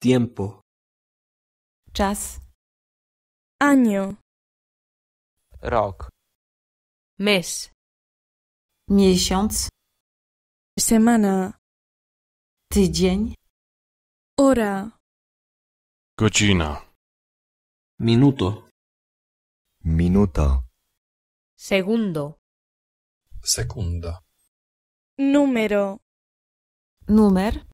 tiempo. Czas. Año. Rok. Mes. Miesiąc. Semana. Tydzień. Hora. cochina, Minuto. Minuta. Segundo. Segunda. Número. Número.